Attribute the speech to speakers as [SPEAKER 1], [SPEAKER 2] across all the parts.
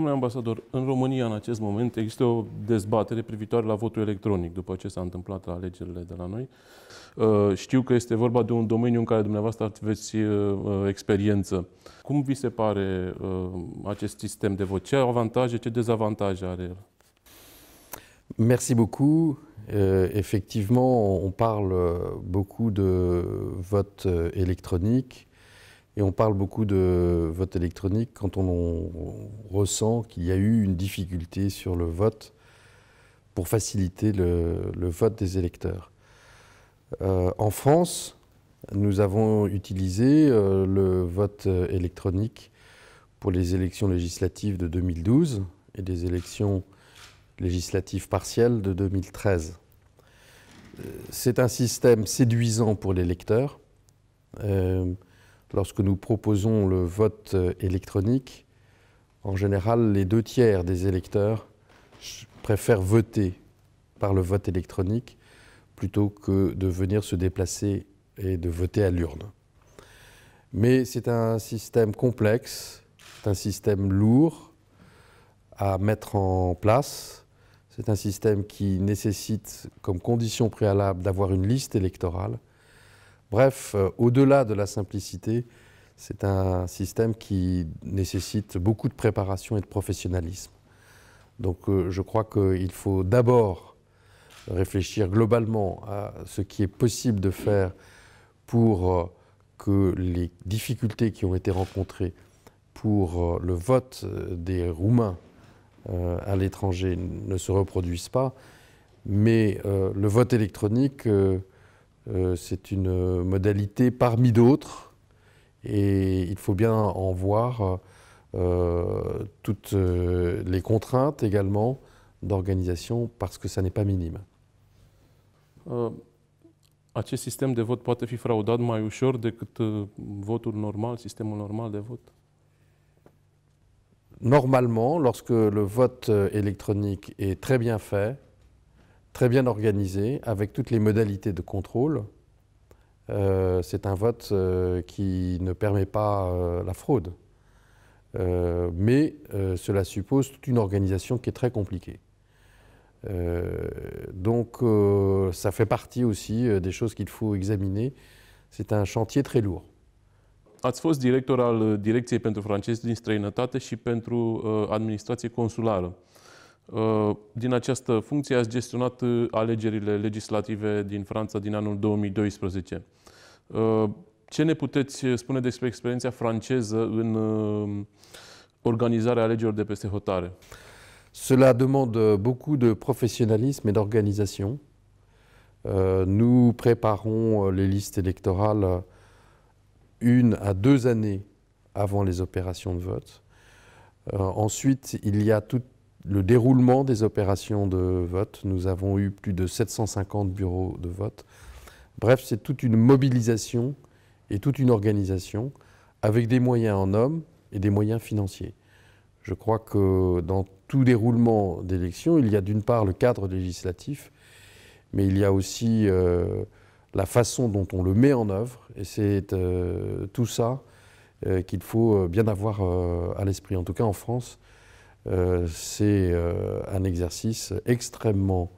[SPEAKER 1] Domnule ambasador, în România în acest moment există o dezbatere privitoare la votul electronic după ce s-a întâmplat la alegerile de la noi. Uh, știu că este vorba de un domeniu în care dumneavoastră aveți uh, uh, experiență. Cum vi se pare acest sistem de vot? Ce avantaje, ce dezavantaje are el?
[SPEAKER 2] Merci beaucoup. Euh, effectivement, on parle beaucoup de vote euh, électronique. Et on parle beaucoup de vote électronique quand on, ressent qu'il y a eu une difficulté sur le vote pour faciliter le, vote des électeurs. Euh, en France, nous avons utilisé euh, le vote électronique pour les élections législatives de 2012 et des élections législatives partielles de 2013. Euh, c'est un système séduisant pour l'électeur. électeurs lorsque nous proposons le vote euh, électronique, en général, les deux tiers des électeurs préfèrent voter par le vote électronique plutôt que de venir se déplacer et de voter à l'urne. Mais c'est un système complexe, c'est un système lourd à mettre en place, c'est un système qui nécessite comme condition préalable d'avoir une liste électorale, Bref, euh, au-delà de la simplicité, c'est un système qui nécessite beaucoup de préparation et de professionnalisme. Donc euh, je crois qu'il faut d'abord réfléchir globalement à ce qui est possible de faire pour euh, que les difficultés qui ont été rencontrées pour le vote des Roumains à l'étranger ne se reproduisent pas. Mais le vote électronique euh, c'est une euh, modalité parmi d'autres et il faut bien en voir euh, toutes les contraintes également d'organisation parce que ça n'est pas minime.
[SPEAKER 1] Ce système de vote ușor uh, normal, système normal de vote
[SPEAKER 2] Normalement, lorsque le vote électronique est très bien fait, très bien organisé, avec toutes les modalités de contrôle. Euh, c'est un vote euh, qui ne permet pas euh, la fraude. mais cela suppose toute une organisation qui est très compliquée. donc ça fait partie aussi des choses qu'il faut examiner. C'est un chantier très lourd.
[SPEAKER 1] Ați fost director al pentru Francezi din Străinătate și pentru Administrație Consulară. Uh, din această funcție ați gestionat uh, alegerile legislative din Franța din anul 2012. Uh, ce ne puteți spune despre experiența franceză în organizarea alegerilor de peste hotare?
[SPEAKER 2] Cela demande beaucoup de professionnalisme et d'organisation. nous préparons euh, les listes électorales euh, une à deux années avant les opérations de vote. Euh, ensuite, il y a tout le déroulement des opérations de vote. Nous avons eu plus de 750 bureaux de vote. Bref, c'est toute une mobilisation et toute une organisation avec des moyens en hommes et des moyens financiers. Je crois que dans tout déroulement d'élections, il y a d'une part le cadre législatif, mais il y a aussi euh, la façon dont on le met en œuvre. Et c'est euh, tout ça euh, qu'il faut bien avoir à l'esprit, en tout cas en France. Euh, c'est euh, un exercice extrêmement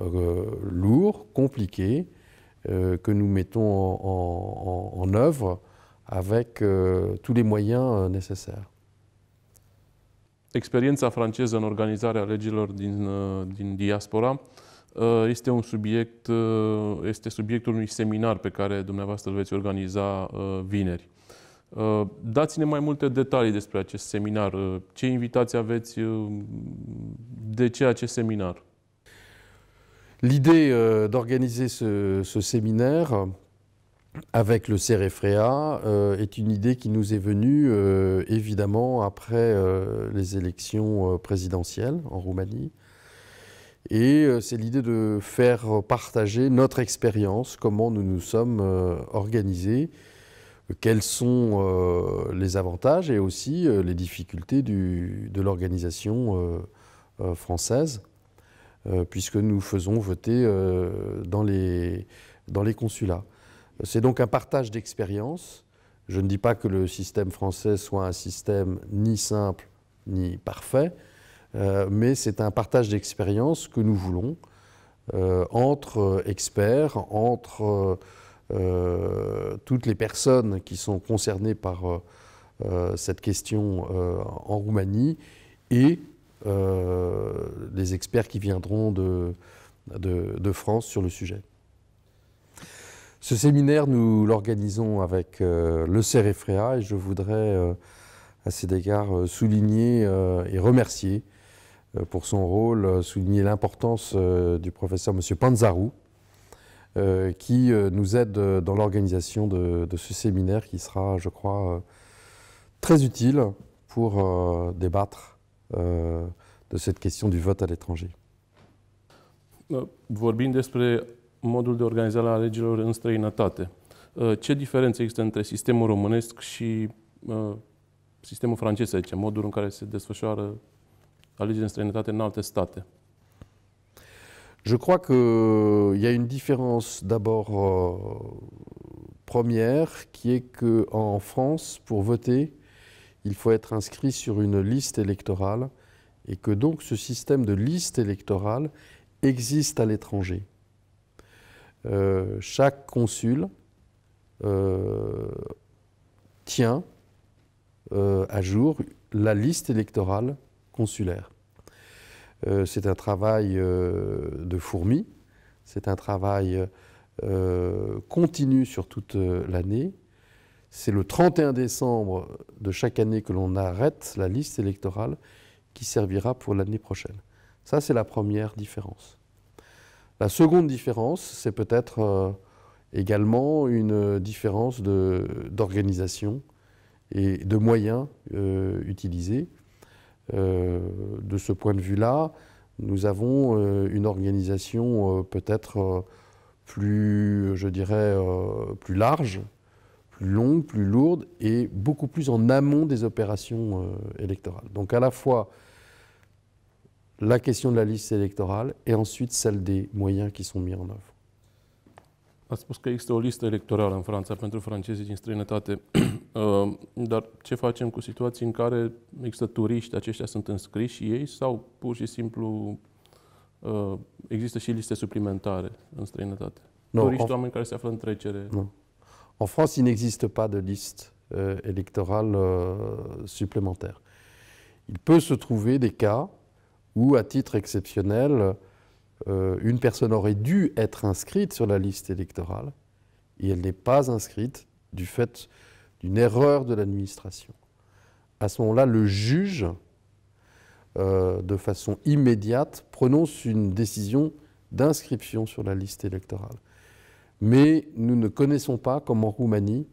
[SPEAKER 2] euh, lourd, compliqué, que nous mettons en, en, œuvre avec tous les moyens nécessaires.
[SPEAKER 1] Experiența franceză în organizarea legilor din, uh, din diaspora est uh, este un subiect, uh, este subiectul unui seminar pe care dumneavoastră îl veți organiza vineri. Uh, dați-ne uh, Ce avez-vous uh, De ce L'idée d'organiser ce, séminaire avec
[SPEAKER 2] le CEREFREA est une idée qui nous est venue évidemment après les élections présidentielles en Roumanie. Et c'est l'idée de faire partager notre expérience, comment nous nous sommes organisés quels sont euh, les avantages et aussi euh, les difficultés de l'organisation euh, française, puisque nous faisons voter dans, les, consulats. C'est donc un partage d'expérience. Je ne dis pas que le système français soit un système ni simple ni parfait, mais c'est un partage d'expérience que nous voulons entre experts, entre euh, toutes les personnes qui sont concernées par euh, euh, cette question en Roumanie et les experts qui viendront de, de, France sur le sujet. Ce séminaire, nous l'organisons avec le CEREFREA et je voudrais à cet égard souligner et remercier pour son rôle, souligner l'importance du professeur M. Panzarou, euh, qui euh, nous aide euh, dans l'organisation de, de, ce séminaire qui sera, je crois, très utile pour débattre de cette question du vote à l'étranger.
[SPEAKER 1] Vorbim despre modul de organizare a alegerilor în străinătate. Uh, ce diferențe există între sistemul românesc și uh, sistemul francez, să zicem, modul în care se desfășoară alegeri în străinătate în alte state?
[SPEAKER 2] Je crois qu'il euh, y a une différence d'abord euh, première qui est qu'en France, pour voter, il faut être inscrit sur une liste électorale et que donc ce système de liste électorale existe à l'étranger. Euh, chaque consul tient à jour la liste électorale consulaire. Euh, c'est un travail euh, de fourmi, c'est un travail euh, continu sur toute l'année. C'est le 31 décembre de chaque année que l'on arrête la liste électorale qui servira pour l'année prochaine. Ça, c'est la première différence. La seconde différence, c'est peut-être également une différence d'organisation et de moyens utilisés. Euh, de ce point de vue-là, nous avons euh, une organisation euh, peut-être plus, je dirais, plus large, plus longue, plus lourde et beaucoup plus en amont des opérations électorales. Donc à la fois la question de la liste électorale et ensuite celle des moyens qui sont mis en œuvre.
[SPEAKER 1] Ați spus că există o listă electorală în Franța pentru francezii din străinătate, uh, dar ce facem cu situații în care există turiști, aceștia sunt înscriși și ei sau pur și simplu uh, există și liste suplimentare în străinătate? No, turiști, en... oameni care se află în trecere. No. În
[SPEAKER 2] Franța nu există pas de liste euh, electorală euh, suplimentară. Il peut se trouver des cas où, à titre exceptionnel, euh, Euh, une personne aurait dû être inscrite sur la liste électorale et elle n'est pas inscrite du fait d'une erreur de l'administration. À ce moment-là, le juge, euh, de façon immédiate, prononce une décision d'inscription sur la liste électorale. Mais nous ne connaissons pas, comme en Roumanie,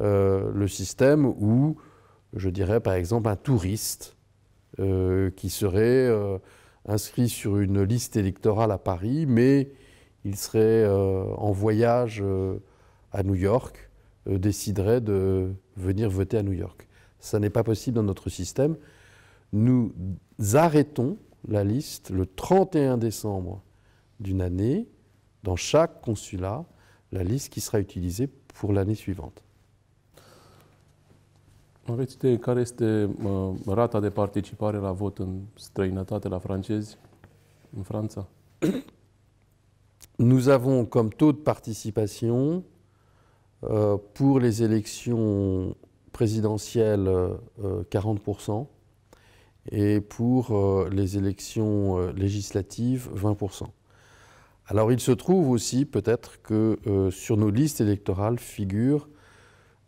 [SPEAKER 2] euh, le système où, je dirais par exemple, un touriste qui serait inscrit sur une liste électorale à Paris, mais il serait euh, en voyage euh, à New York, euh, déciderait de venir voter à New York. Ça n'est pas possible dans notre système. Nous arrêtons la liste le 31 décembre d'une année, dans chaque consulat, la liste qui sera utilisée pour l'année
[SPEAKER 1] suivante de la la en France
[SPEAKER 2] Nous avons comme taux de participation euh, pour les élections présidentielles 40% euh, et pour euh, les élections législatives 20%. Alors il se trouve aussi peut-être que sur nos listes électorales figurent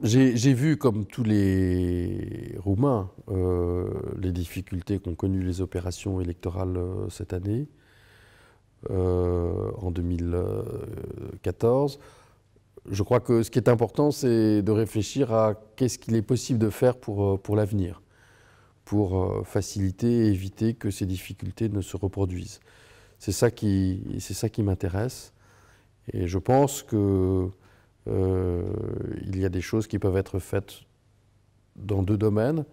[SPEAKER 2] J'ai vu, comme tous les Roumains, euh, les difficultés qu'ont connues les opérations électorales euh, cette année, euh, en 2014. Je crois que ce qui est important, c'est de réfléchir à qu'est-ce qu'il est possible de faire pour, pour l'avenir, pour faciliter et éviter que ces difficultés ne se reproduisent. C'est ça qui, ça qui m'intéresse. Et je pense que euh, il y a des choses qui peuvent être faites dans deux domaines.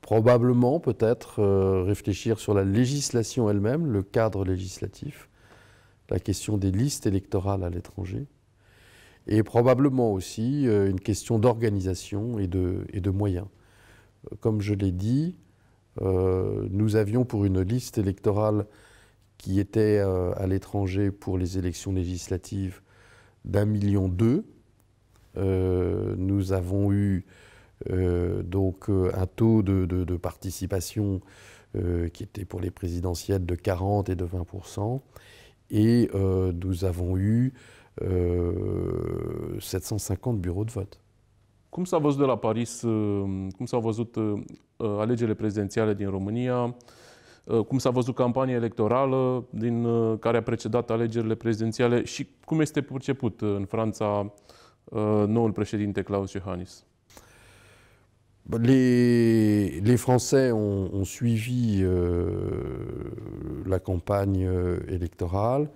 [SPEAKER 2] Probablement, peut-être, euh, réfléchir sur la législation elle-même, le cadre législatif, la question des listes électorales à l'étranger, et probablement aussi euh, une question d'organisation et de moyens. Comme je l'ai dit, nous avions pour une liste électorale qui était à l'étranger pour les élections législatives d'un million deux. Euh, nous avons eu euh, donc euh, un taux de, de, participation qui était pour les présidentielles de 40 et de 20 et nous avons eu 750 bureaux de vote.
[SPEAKER 1] Comme ça a de la Paris, comme ça au văzut alegerile présidentielle din Roumanie. Uh, cum s-a văzut campania electorală din uh, care a precedat alegerile prezidențiale și cum este en uh, France le nouveau président Klaus Johannis.
[SPEAKER 2] Les, les, Français ont, suivi euh, la campagne euh, électorale.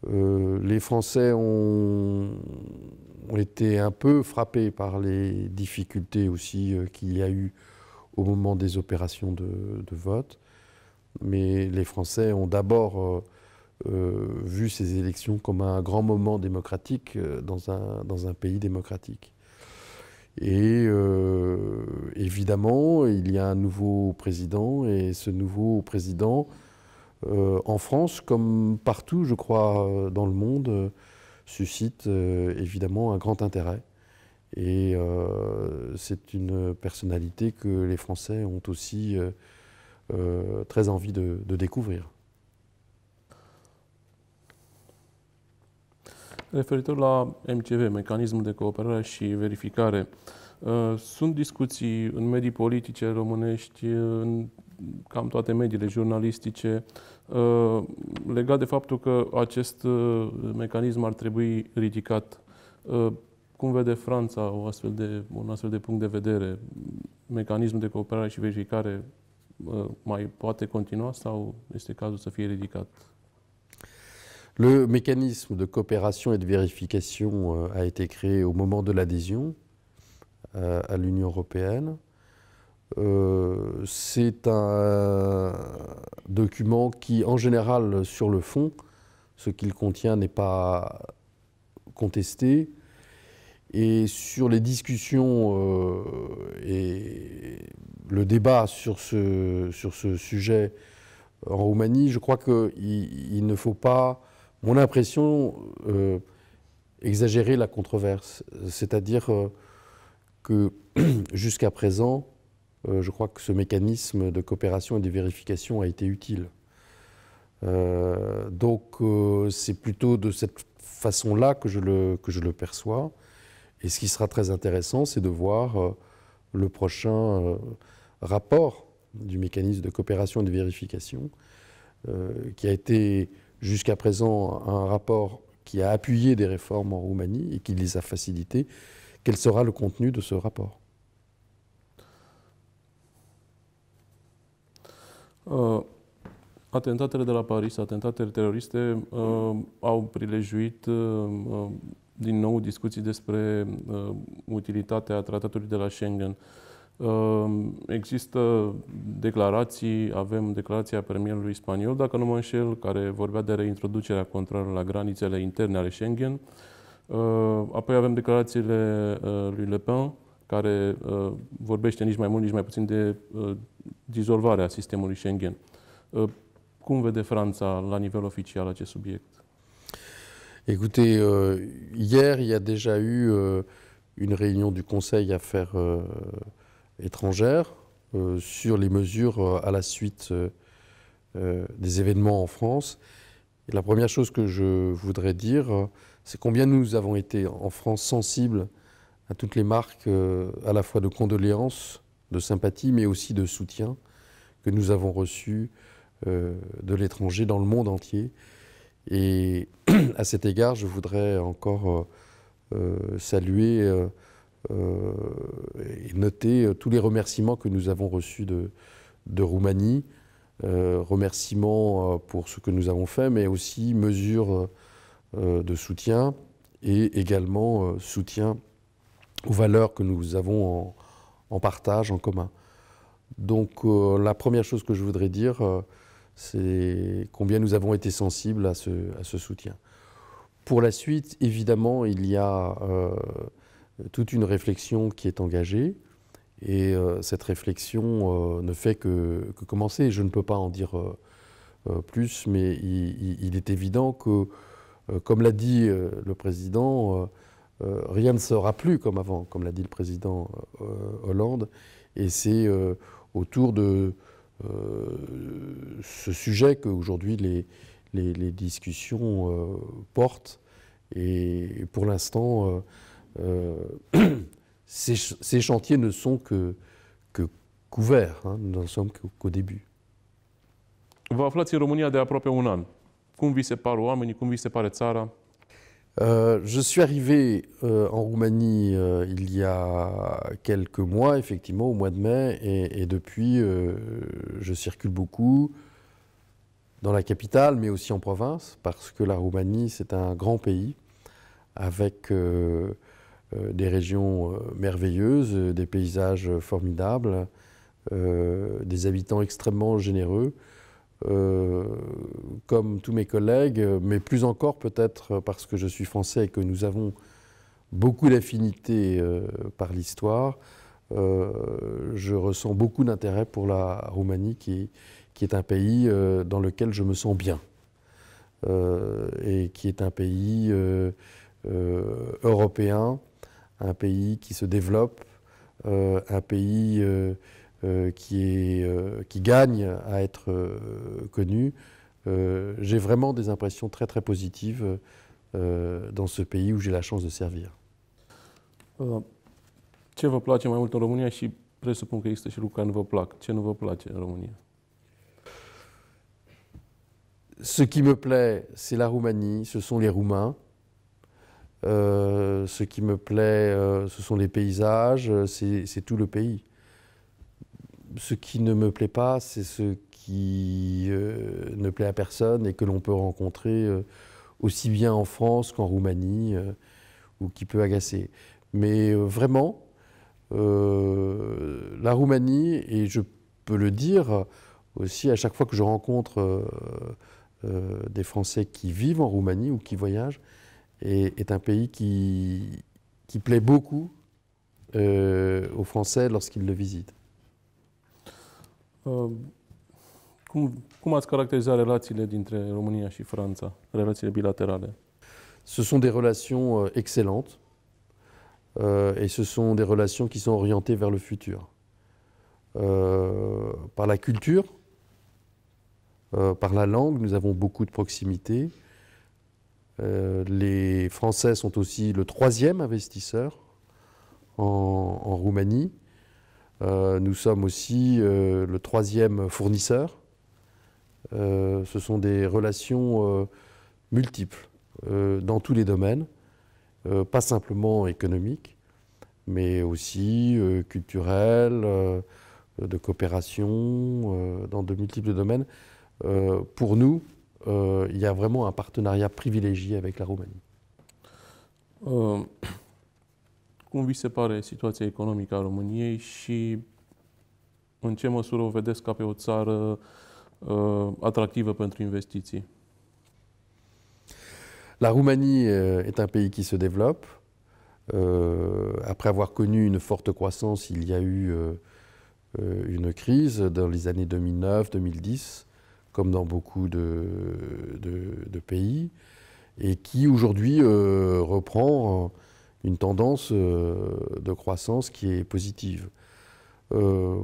[SPEAKER 2] Euh, les Français ont, été un peu frappés par les difficultés aussi qu'il y a eu au moment des opérations de vote. Mais les Français ont d'abord euh, euh, vu ces élections comme un grand moment démocratique euh, dans un, dans un pays démocratique. Et évidemment, il y a un nouveau président, et ce nouveau président, en France, comme partout, je crois, dans le monde, suscite évidemment un grand intérêt. Et c'est une personnalité que les Français ont aussi euh, très envie de, de, découvrir.
[SPEAKER 1] Referitor la MCV, mecanismul de cooperare și verificare, uh, sunt discuții în medii politice românești, uh, în cam toate mediile jurnalistice, uh, legat de faptul că acest uh, mecanism ar trebui ridicat. Uh, cum vede Franța o astfel de, un astfel de punct de vedere? Mecanismul de cooperare și verificare
[SPEAKER 2] Le mécanisme de coopération et de vérification euh, a été créé au moment de l'adhésion euh, à l'Union européenne. Euh, c'est un document qui, en général, sur le fond, ce qu'il contient n'est pas contesté. Et sur les discussions euh, et le débat sur ce, sur ce sujet en Roumanie, je crois qu'il ne faut pas, mon impression, euh, exagérer la controverse. C'est-à-dire euh, que jusqu'à présent, je crois que ce mécanisme de coopération et de vérification a été utile. donc c'est plutôt de cette façon-là que, que je le perçois. Et ce qui sera très intéressant, c'est de voir euh, le prochain euh, rapport du mécanisme de coopération et de vérification, euh, qui a été jusqu'à présent un rapport qui a appuyé des réformes en Roumanie et qui les a facilitées. Quel sera le contenu de ce rapport
[SPEAKER 1] Attentat de la Paris, atentatele teroriste, au prilejuit din nou discuții despre uh, utilitatea tratatului de la Schengen. Uh, există declarații, avem declarația premierului spaniol, dacă nu mă înșel, care vorbea de reintroducerea controlului la granițele interne ale Schengen. Uh, apoi avem declarațiile uh, lui Le Pen, care uh, vorbește nici mai mult, nici mai puțin de uh, dizolvarea sistemului Schengen. Uh, cum vede Franța la nivel oficial acest subiect?
[SPEAKER 2] Écoutez, euh, hier, il y a déjà eu euh, une réunion du Conseil Affaires euh, étrangères sur les mesures à la suite des événements en France. la première chose que je voudrais dire, c'est combien nous avons été en France sensibles à toutes les marques à la fois de condoléances, de sympathie, mais aussi de soutien que nous avons reçu de l'étranger dans le monde entier. Et à cet égard, je voudrais encore euh, euh, saluer euh, et noter tous les remerciements que nous avons reçus de, Roumanie, remerciements pour ce que nous avons fait, mais aussi mesures de soutien et également soutien aux valeurs que nous avons en partage, en commun. Donc la première chose que je voudrais dire, c'est combien nous avons été sensibles à ce, soutien. Pour la suite, évidemment, il y a euh, toute une réflexion qui est engagée, et euh, cette réflexion euh, ne fait que, commencer. Je ne peux pas en dire plus, mais il, est évident que, comme l'a dit le président, rien ne sera plus comme avant, comme l'a dit le président Hollande, et c'est autour de euh, ce sujet qu'aujourd'hui les, les, les, discussions euh, portent. Et pour l'instant, euh, ces, ces, chantiers ne sont que, que couverts, hein, nous n'en sommes qu'au début.
[SPEAKER 1] vous aflați en România de aproape un an. Cum vi se par oamenii, cum vi se pare țara?
[SPEAKER 2] Euh, je suis arrivé euh, en Roumanie euh, il y a quelques mois, effectivement, au mois de mai, et depuis, je circule beaucoup dans la capitale, mais aussi en province, parce que la Roumanie, c'est un grand pays, avec des régions merveilleuses, des paysages formidables, des habitants extrêmement généreux. Euh, comme tous mes collègues, mais plus encore peut-être parce que je suis français et que nous avons beaucoup d'affinités euh, par l'histoire, euh, je ressens beaucoup d'intérêt pour la Roumanie qui, qui est un pays dans lequel je me sens bien et qui est un pays européen, un pays qui se développe, un pays euh, euh, qui, gagne à être euh, connu. j'ai vraiment des impressions très très positives dans ce pays où j'ai la chance de servir.
[SPEAKER 1] Ce qui me plaît, c'est la Roumanie, ce
[SPEAKER 2] sont les Roumains. ce qui me plaît, ce sont les paysages, c'est tout le pays ce qui ne me plaît pas, c'est ce qui euh, ne plaît à personne et que l'on peut rencontrer euh, aussi bien en France qu'en Roumanie, euh, ou qui peut agacer. Mais vraiment, la Roumanie, et je peux le dire aussi à chaque fois que je rencontre des Français qui vivent en Roumanie ou qui voyagent, est, un pays qui plaît beaucoup aux Français lorsqu'ils le visitent.
[SPEAKER 1] Ehm, cum, cum les relations entre Roumanie et France Franța, Relations bilatérales. Ce sont des relations euh, excellentes euh, et ce sont des
[SPEAKER 2] relations qui sont orientées vers le futur. Euh, par la culture, par la langue, nous avons beaucoup de proximité. les Français sont aussi le troisième investisseur en Roumanie. Euh, nous sommes aussi euh, le troisième fournisseur. Euh, ce sont des relations multiples dans tous les domaines, pas simplement économiques, mais aussi culturelles, de coopération, dans de multiples domaines. pour nous, il y a vraiment un partenariat privilégié avec la Roumanie.
[SPEAKER 1] Cum vi se la situation économique a României și în ce măsură o vedeți ca pe o țară euh, atractivă pentru
[SPEAKER 2] La Roumanie uh, est un pays qui se développe. Euh, après avoir connu une forte croissance, il y a eu euh, euh, une crise dans les années 2009-2010, comme dans beaucoup de, de, pays, et qui aujourd'hui euh, reprend une tendance euh, de croissance qui est positive. Euh,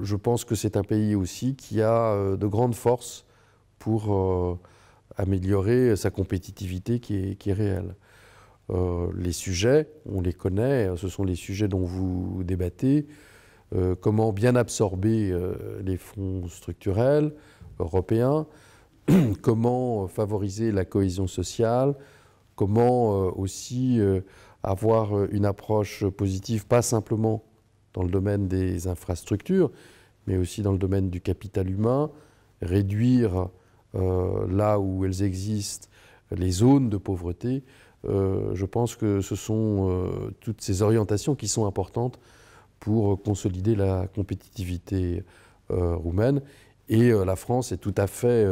[SPEAKER 2] je pense que c'est un pays aussi qui a euh, de grandes forces pour améliorer sa compétitivité qui est, réelle. les sujets, on les connaît, hein, ce sont les sujets dont vous débattez. comment bien absorber les fonds structurels européens, comment favoriser la cohésion sociale, Comment euh, aussi euh, avoir euh, une approche positive, pas simplement dans le domaine des infrastructures, mais aussi dans le domaine du capital humain, réduire là où elles existent les zones de pauvreté. je pense que ce sont toutes ces orientations qui sont importantes pour consolider la compétitivité roumaine. Et la France est tout à fait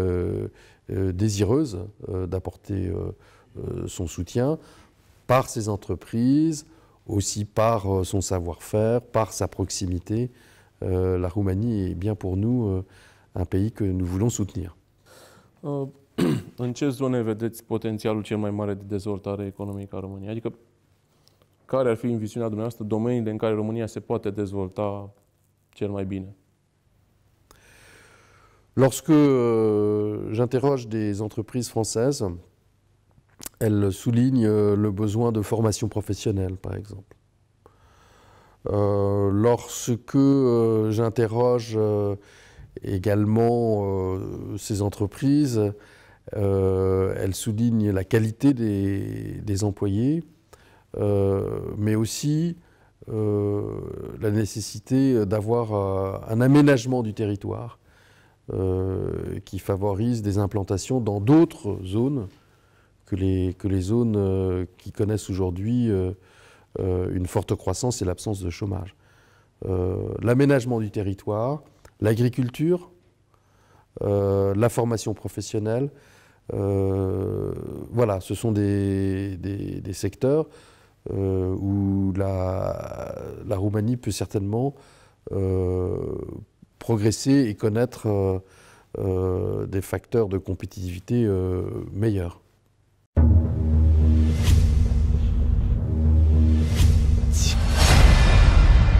[SPEAKER 2] désireuse d'apporter euh, son soutien par ses entreprises, aussi par euh, son savoir-faire, par sa proximité. Euh, la Roumanie est bien pour nous un pays que nous voulons soutenir.
[SPEAKER 1] în ce zone vedeți potențialul cel mai mare de dezvoltare economică a României? Adică, care ar fi în viziunea dumneavoastră domeniile în care România se poate dezvolta cel mai bine?
[SPEAKER 2] Lorsque euh, j'interroge des entreprises françaises, elle souligne euh, le besoin de formation professionnelle, par exemple. Euh, lorsque euh, j'interroge également ces entreprises, elle souligne la qualité des employés, mais aussi la nécessité d'avoir un aménagement du territoire qui favorise des implantations dans d'autres zones que les, zones euh, qui connaissent aujourd'hui euh, euh, une forte croissance et l'absence de chômage. L'aménagement du territoire, l'agriculture, la formation professionnelle, voilà, ce sont des, secteurs où la, Roumanie peut certainement progresser et connaître des facteurs de compétitivité meilleurs.